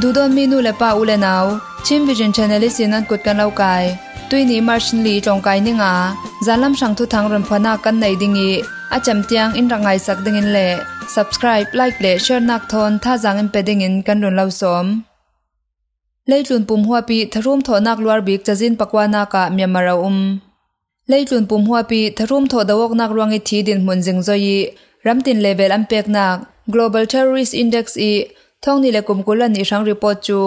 ดูดอนมีนูเละป้าอุเลนเอาชิมวิจินชนลิสินันกุดกันเล่ากายตุยนี้มาชินลีจงกายนิงอาจานลำสังทุทังรมพนักกันในดิงอีอาจำเตียงอินรังไงสักดิงินเล่ subscribe like เล่เชิญนักทอนท่าจางอินเปดิงินกันรุนเล่าสมเลยจุนปุ่มหัวปีทรุ่มทอนักลวดบิกจะจินปักวานากะมีมาราอุมเลยจุนปุ่มหัวปีทรุ่มทอดวกนักรวงอิทีดินหุ่นจิงจอยรัมตินเลเวลอันเปกนัก global terrorist index อีท่องนี่หละกลุ่มกุลันอีช่างรีปจู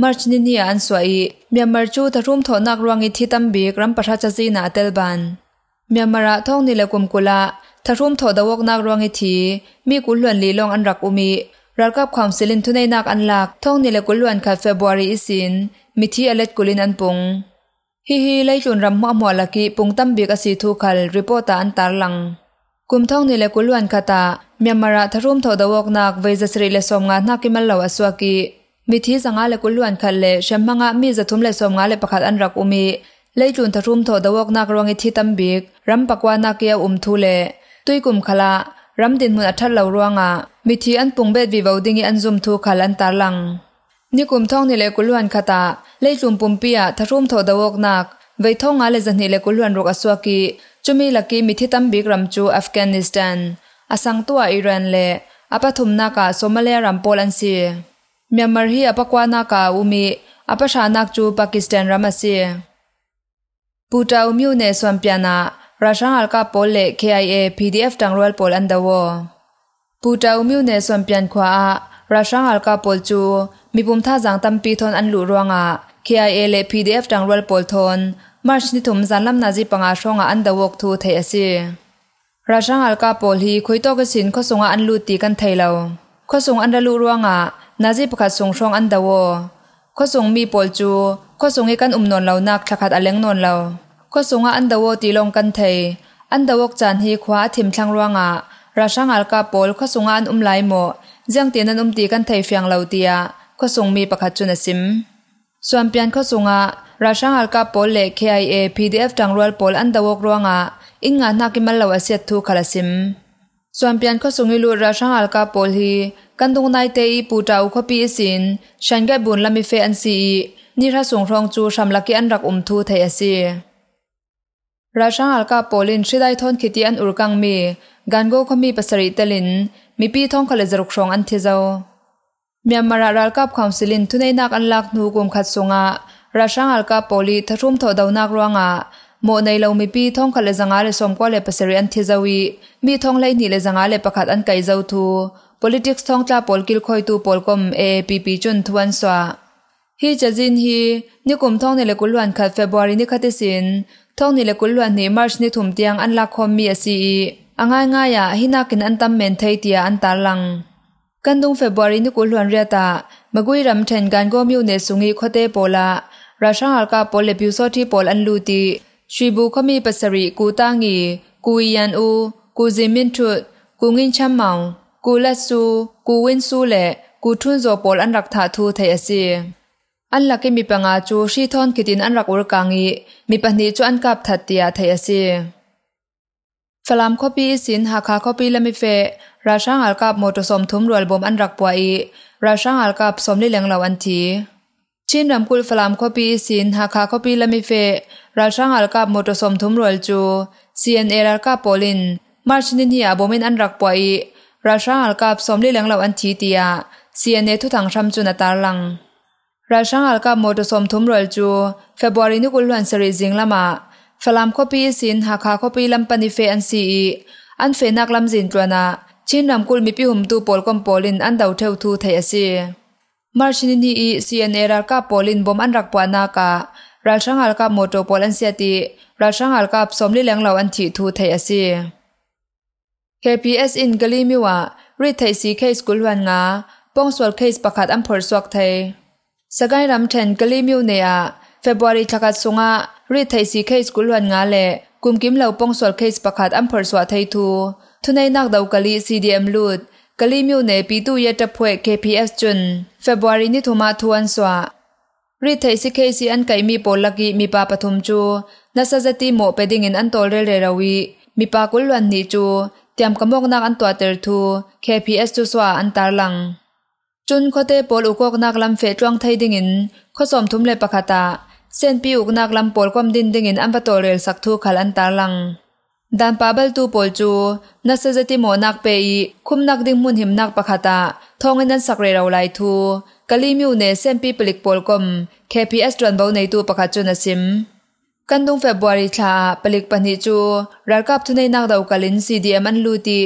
มาร์ชนินี่อันสวยเมียมาร์จูทารุ่มถอนักรวงอิทิตัมบีกรัมประชาจีนาเตลบันเมียมาระท่องนี่หละกลุ่มกุลาถ้ารุ่มถอดวกนักรวงอิทีมีกุลวนลีลองอันรักอุมิรักกับความสิลินทุนในนักอันหลักท่องนี่หละกุลวนคดเฟบวารีอิสินมิทีอเล็ดกุลินอันปุงฮิฮิไล่จุนรำมัวมัวลักีปุงตัมบีกอสีทูคัลรีปอรตอันตาลังกุมท่องนี่แหละกุลวนคตาเมียมาระทรุมทอดวกนักเวจสรีเลสมงานนักกิมัล่าอสวากีมิทีสังอาเลกุลวนคัเลเชมมังามีจะทุมเลสมงานเลประคัดอันรักอุมีเลยจุนทรุมทอดวกนักรวงอิทิตัมบิกรัมปักวานักเกียอุมทุเลตุยกุมขลารัมดินมุนอัทล่ารวงอ่ะมิทีอันปุงเบ็ดวิวดิงิอันซุมทูขันอันตาลังนี่กุมท่องนี่แหละกุลวนคตาเลยจุนปุมเปียทรุมทอดวกนักไวท่องอาเลจันนี่และกุลวนรกอสวากี chumi laki mithi tam bikram chu afghanistan asang tua iran le apa thumna ka somalia rampol an si myanmar hi apa kwana ka umi apa shanak chu pakistan ramasi puta umyu ne swampiana rashan alka pol le kia pdf tangrol pol an dawo puta umyu ne swampian khwa a rashan alka pol chu mipum tha jang tam pi thon an lu ronga kia le pdf tangrol pol thon มารชนิทมจันลำนาจีปังอาช่งอันดวกทูเทียสิราชังอัลกาโปลีคุยโตกสินข้อสงอันลูตีกันเทยเาข้อสงอันดลูรวงอ่ะนาจีประกดศสงชงอันดวข้อสงมีโปลจูข้อสงใอ้กันอุ่มนอนเหล่านักักขัดอเล้งนอนเหล่าข้อสงอันดวตีลงกันเทยอันดวกจันฮีคว้าถิมช่างรวงอ่ะราชังอัลกาโปลข้อสงอันอุ่มไหลหมอเจียงเตียนนันอุ่มตีกันเทยฟียงเหล่าเตียข้อสงมีประกาศจุนสิมส่วนเปียนข้อสุงะราชังอัลกาโปลเล่ KIA PDF จังรวลโปลอันดาวกรวงะอินงานนักกิมันาลวเซียทูคาลซิมส่วนเปียนข้อสุงิลูราชังอัลกาโปลฮีกันตรงนายเตยปูตาอุคปีสินฉันแกบุญละมิเฟอันซีนี่ถ้าส่งรองจูชำลักยันรักอุมทูเทยสีราชังอัลกาโปลินชิได้ทนคิดยันอุรกังมีกันโกขมีปัสริตลินมีปีท่องาลจรุกชองอันเทเจ้ามียนมาราลกับคอนซิลินทุนในนักอันลักนูกุมขัดสงะราชังอัลกับโปลีทัชุมถอดดาวนักรวงอ่ะโมในเรามีปีท่องขลจังอาเลสมกวาเลปเสรีอันเทจาวีมีท่องไลนีเลจังอาเลประคัดอันไกเจ้าทู politics ท่องจ้าปอลกิลคอยตูปอลกมเอพีพีจุนทวนสวาฮีจะจินฮีนิกุมท่องในเลกุลวันขัดเฟบรุนิคัดสินท่องในเลกุลวันนี้มาร์ชนิถุมเตียงอันลักคอมมีเอซีอ่างไง่ายๆฮีนักกินอันตั้มเมนเทียอันตาลังကန်ဒုံဖေဗရီနုကိုလွန်ရတာမကွေရမ်ထန်ကန်ကိုမြို့နယ်စုငေခတဲ့ပေါ်လာရာရှန်အလကာပေါ်လေပြူစောတီပေါ်အန်လူတီရွှေဘူခမီပစရီကိုတာငီကိုယန်အိုကိုဇင်မင်ထွတ်ကိုငင်းချမ်းမောင်ကိုလက်ဆူကိုဝင်းဆူလေကိုထွန်းဇော်ပေါ်အန်ရက်သာသူထေအစီအန်လကေမီပငါချိုရှိသွန်ကတင်အန်ရက်ဝရကာငီမိပနီချွန်ကပ်သတ်တယာထေအစီဖလမ်ခပီစင်ဟာခါခပီလမိဖေราช่าอัลกับโมตสมทุมรวยบ่มอันรักปวอีราช่าอัลกับสมลิเลงเหล่าอันที ชินรำกุลฟลามคปีสินหาคาคปีละมิเฟราช่าอัลกับโมตสมทุมรวยจูซีเอ็นเอัลกับโปลิน มาร์ชินินฮีอาบมินอันรักปวอีราช่าอัลกับสมลิเลงเหล่าอันทีเตียซีเอ็นเอทุถังชัมจุนตาลัง ราช่าอัลกับโมตสมทุมรวยจูเฟบรุนุกุลวันสริจิงละมาฟลามคปีสินหาคาคปีลำมปนิเฟอันซีอีอันเฟนักลำสินตัวนาชินนำกุลมีปิหุมตูปอลกอมปอลินอันดาวเทวทูไทยอาเซียมาร์ชินินีอีซีเอ็นเอรากาปอลินบอมอันรักปานาการัชงอ m a Si K a n o n g s w a t h r s k t s a g a e n Gali m i t h a s Thai Si K k e o ทุนในนักดาวกะลีซีดีเอ็มลูดกลีมิวเนปีตูเยตะพวยเคพีเอสจุนเฟบวารีนิทุมาทวนสวารีเทสิเคซีอันไกมีโปลักกีมีปาปฐุมจูนัสจติโมเปดิงินอันโตเรเรราวี มีปากุลวันนีจูเตรียมกมกนักอันตัวเตอร์ทู KPS จูสวาอันตาลังจุนโคเตโปลอุกอกนักลำเฟจวงไทยดิงินข้อสมทุมเลปะคาตาเซนปีอุกนักลำโปลควมดินดิงินอันปะโตเรลสักทูขัลอันตาลังดันปาเบลตูปลจูนัสเซติโมนักเปีคุมนักดิงมุนหิมนักปะคตาทองนันสักเรเราไลทูกะลีมิวเนเซมปีปลิกปลกม KPS จวนเบาในตูปะคจุนสิมกันดุงเฟบวารีชาปลิกปนิจูรักกับทุนในนักดาวกลินซีดีเอ็มันลูตี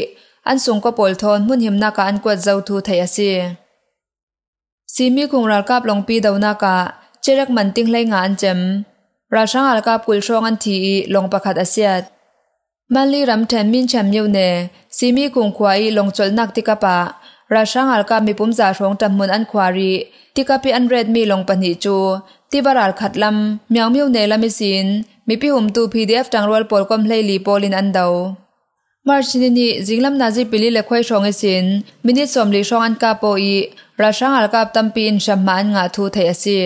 อันสูงก็ปลทอนมุนหิมนักอันกวดเจ้าทูไทยซีซีมีคงรักกับลงปีดาวนักเจรักมันติ้งไลงานเจมราชังรักกับกุลช่องอันทีลงปะคตอาเซียมันลีรำแทนมินแชมยูเนซีมีกุงควายลงจลนักติกะปะราช่างอัลกามีปุ่มจ่าชงจำมุนอันควารีติกะปีอันเรดมีลงปนิจูติบาราลขัดลำเมียงมิวเนลามิสินมีพิหุมตูพีดีเอฟจังรวลปอลกอมเลลีโอลินอันเดามาร์ชินินีจิงลำนาจิปิลีเลควายชงเอสินมินิสอมลีชงอันกาโปอีราช่างอัลกาบตัมปีินชัมมาอันงาทูเทียซี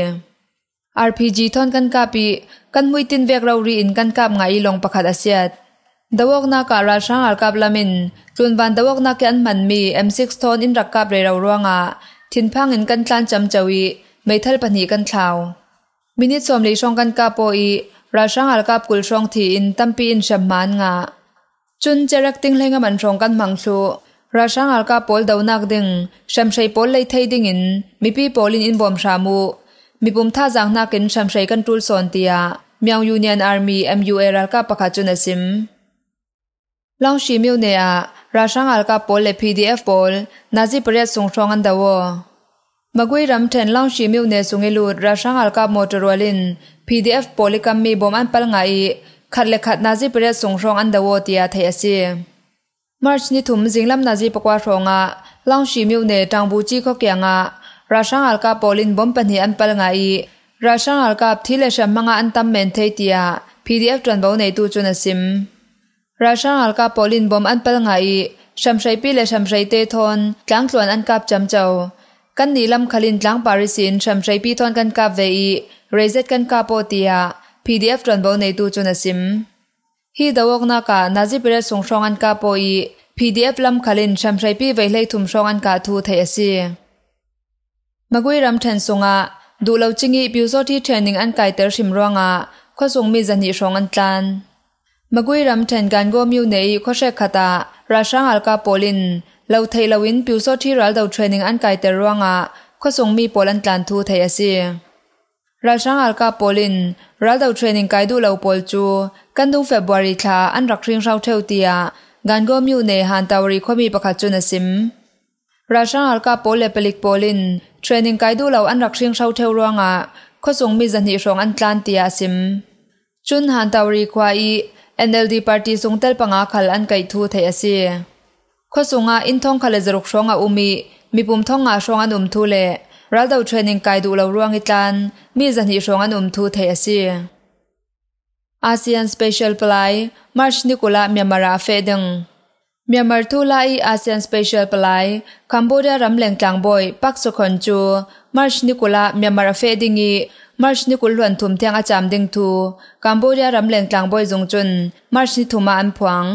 อาร์พีจีทอนกันกาปีกันมุยตินเวกเรารีอินกันกาบงาอีลงประคัดอาเซียดดวกนักการชชางอัลกับลามินจนวันดวกนักแกนมันมีเอ็มซิกทอนอินรักกับเรราร่วงอ่ะทินพังอินกันจานจำจวี ไม่ทัลปนีกันเท้ามินิสอมลีชองกันกาโปอี ราชางอัลกับกุลชองทีอินตัมปีอินชัมมานงะจุนเจรักติงเลงมันชองกันมังสูราชางอัลกับโพลดาวนักดิงชัมชัยโพลเลยไทยดิงอินมีปีโพลินอินบอมชามูมีปุ่มท่าจังนักอินชัมชัยกันทูลสอนเตียมียงยูเนียนอาร์มีเอ็มยูเอรัลกับปะคาจุนอซิมလောင်ရှိမြို့နယ်အရာရှန်အလကပေါ်လေ PDF ပေါ်နာဇီပရက်ဆုံထောင်းန်ဒဝမကွေရမ်ထန်လောင်ရှိမြို့နယ်ဆုံငေလူရာရှန်အလကမော်တော်ရလင် PDF ပေါ်လေကမ်မီဘမန်ပလငိုင်ခတ်လေခတ်နာဇီပရက်ဆုံထောင်းန်ဒဝတီယာထေအစီမာ့ချ်နီထုမဇင်လမ်နာဇီပကွာထောငါလောင်ရှိမြို့နယ်တောင်ဘူးကြီးခော့ကရငါရာရှန်အလကပေါ်လင်ဘမ်ပနီအန်ပလငိုင်ရာရှန်အလကသီလေရှမငါအန်တမ်မန်ထေတီယာ PDF တွန်ဘောနေတူချွနစင်ราชาอัลกาโปลินบอมอันเปิงไงชัมชัยปีและชัมชัยเตทอนกลางส่วนอันกับจำเจ้า กันนีลำคลินกลางปารีสินชัมชัยปีทอนกันกับเวอีเรเซตกันกาโปเตีย PDF จนบอในตูจุนสิมฮีดาวกนากานาจิเปรสงชองอันกาโปอี PDF ลำคลินชัมชัยปีไวเลยทุมชองอันกาทูเทยสีมกุยรำเทนสงะดูเราจิงอีปิวโซที่เทรนนิ่งอันไกเตอร์ชิมร่วงะข้อสงมีจันทีชองอันตันมกุยรำแทนการโกมิวในข้อเชคตาราชังอัลกาโปลินเลาไทยลวินปิวโซที่รัลดาวเทรนนิ่งอันไกลเตรวงอ่ะข้อส่งมีโปลันตันทูไทยสีราชังอัลกาโปลินรัลดาวเทรนนิ่งไกลดูเลาโปลจูกันดุงเฟบรุรีคาอันรักเรีงเราเทวเตียการโกมิวในฮันตาวรีข้อมีประกาศจุนสิมราชังอัลกาโปเลปลิกโปลินเทรนนิ่งไกลดูเลาอันรักเรีงเราเทวรวงอ่ะข้อส่งมีจันทิรองอันตันเตียสิมจุนฮันตาวรีควาอี NLD party sungtel panga khal an kai thu thei ase kho sunga in thong khale zaruk shonga umi mipum thonga shonga num thu le raldo training kai du lo ruang itlan mi zan hi shonga num thu thei ase ASEAN Special Palai March Nicola Myanmar fe deng Myanmar thu lai ASEAN Special Palai Cambodia ramleng tlang boy pak so khon chu March Nicola Myanmar fe dingi March ni kul luan thum teng acham ding thu Cambodia ram leng tlang boy zung chun March ni thuma an phuang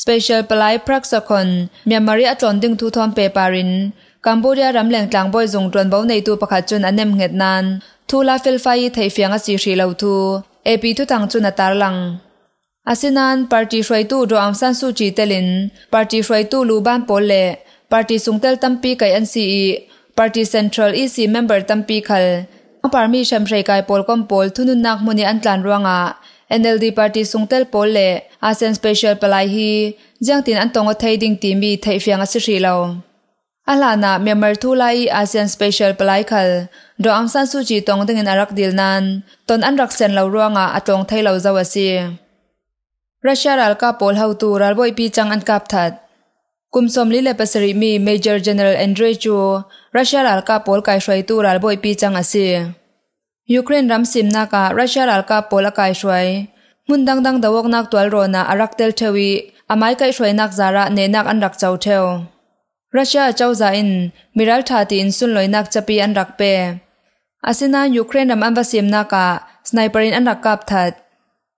Special palai prak sakon Myanmar ya tlon ding thu thom pe parin Cambodia ram leng tlang boy zung tron bo nei tu pakha chun anem nget nan thu la fel fai thei fianga si shri lo thu AP tu tang chun atar lang asinan party shwai tu do am san su chi telin party shwai tu lu ban pol le party sungtel tampi kai an si party central ec member tampi khal permission phrei kai pol kom pol thunun nak muni an tlan ruanga NLD party sungtel pol le asen special palai hi jangtin an tonga theiding ti mi thei fianga si hri lo alana member thu lai asen special palai khal do amsan su chi tong ding arak dil nan ton an rak sen lo ruanga atong thei lo zawasi Russia ral ka pol hau tu ral boi pi chang an kap that กุมสมลิเลปสริมี Major g e n e เ a l a ร d r อ Chu รัสเซียรัลกาปอลกายช่วยตูรัลบอยปีจังอาซียูเครนรัมซิมนาการัสเซียรัลกาปอลกายช่วยมุนดังดังดาวกนักตัวรอนาอารักเตลเทวีอามายกายชวยนักจาระเนนักอันรักเจ้าเทวรัสเซียเจ้าจาอินมิรัลทาตินสุนลอยนักจะปีอันรักเปอาศซนายูเครนรัมอันวาซิมนากาสไนเปอรินอันรักกับทัด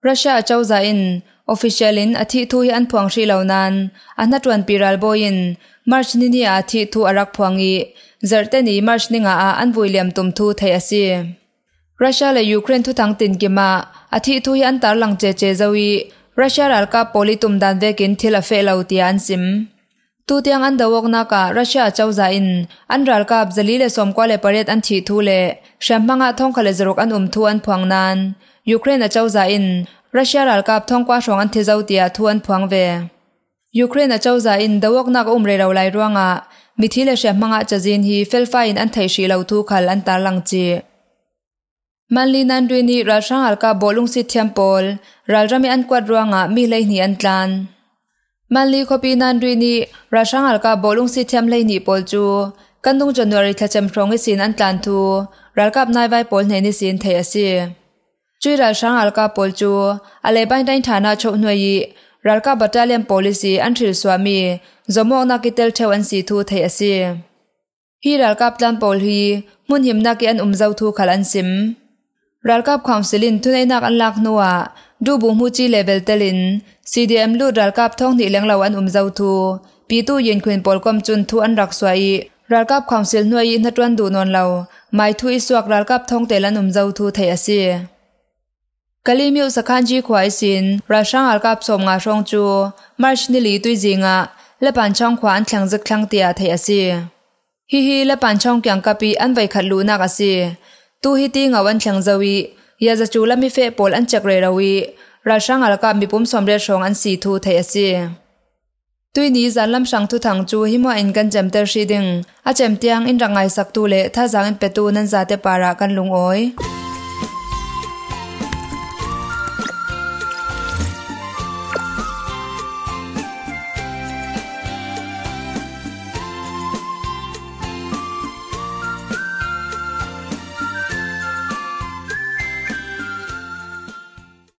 รัสเซียเจ้าจาอิน official in athi thu hi an phuang ri lo nan an na tuan piral boin march ni ni athi thu arak phuang i zarte ni march ninga a an william tum thu thei asi russia le ukraine thu thang tin ki ma athi thu hi an tar lang che che zawi russia al ka poli tum dan ve kin thila fe lo ti an sim tu tiang an dawok na ka russia chau za in an ral ka abzali le som kwa le paret an thi thu le sham manga thong khale zarok an um thu an phuang nan ukraine a chau za in รัสเซียหลากาบท่องกว่าสองอันเทเจ้าเตียทวนพวงเวยูเครนเจ้าใจอินดวกนักอุ้มเรเราไลร่วงอ่ะมิทิเลเชมังอาจะจินฮีเฟลไฟอินอันเทชีเราทุกขัลอันตาลังจีมันลีนันดุนีราช่างอัลกาบอลุงสิทธิมพอลราจะมีอันกวาดร่วงอ่ะมีเลยนี่อันตรันมันลีคบีนันดุนีราช่างอัลกาบอลุงสิทธิมเลยนี่พอลจูกันตุงจันวารีทัชมพรองอิสินอันตรันทูรัลกับนายไวปอลเนนิสินเทียซีจุยราลช่างอัลกาปอลจูอะไรบ้างได้ฐานะชกหน่วยยรัลกาบัตเตเลียนโพลิซีอันทริลสวามีจมองนักกิเตลเทวันสีทูเทียสีฮีรัลกาปลันโพลฮีมุ่นหิมนักอันอุ้มเจ้าทูขลันซิมรัลกับควาำสิลินทุนนักอันลักนัวดูบุงมูจีเลเวลเตลินซีดีเอ็มลูดรัลกับท่องนี่เลี้ยงเราอันอุ้มเจ้าทูปีตู้เย็นควินปอลกอมจุนทูอันรักสวยรัลกับควาำสิลนวยอินทดวันดูนอนเราไม่ทุยสวกรัลกับท่องเตลันอุมเจ้าทูเทียสีกลิมิวสกันจีควายสินราชังอาลกับสมงาชงจูมาร์ชนิลีตุยจิงะและปันช่องขวานแข็งจึกแขังเตียเทียสิฮิฮิและปันช่องแกีงกะปีอันไปขัดลูนักสิตูฮิตีงาวันแข็งจวียาจะจูและมิเฟปอลอันจักเรรวีราชังอาลกับมีปุ่มสมเร็จชงอันสีทูเทียสิตุยนี้จันลำชังทุทังจูฮิมอเอินกันจำเตอร์ชีดิงอาจำเตียงอินรังไงสักตูเลทถ้าจางอินเปตูนันจาเตปาระกันลุงอ้อย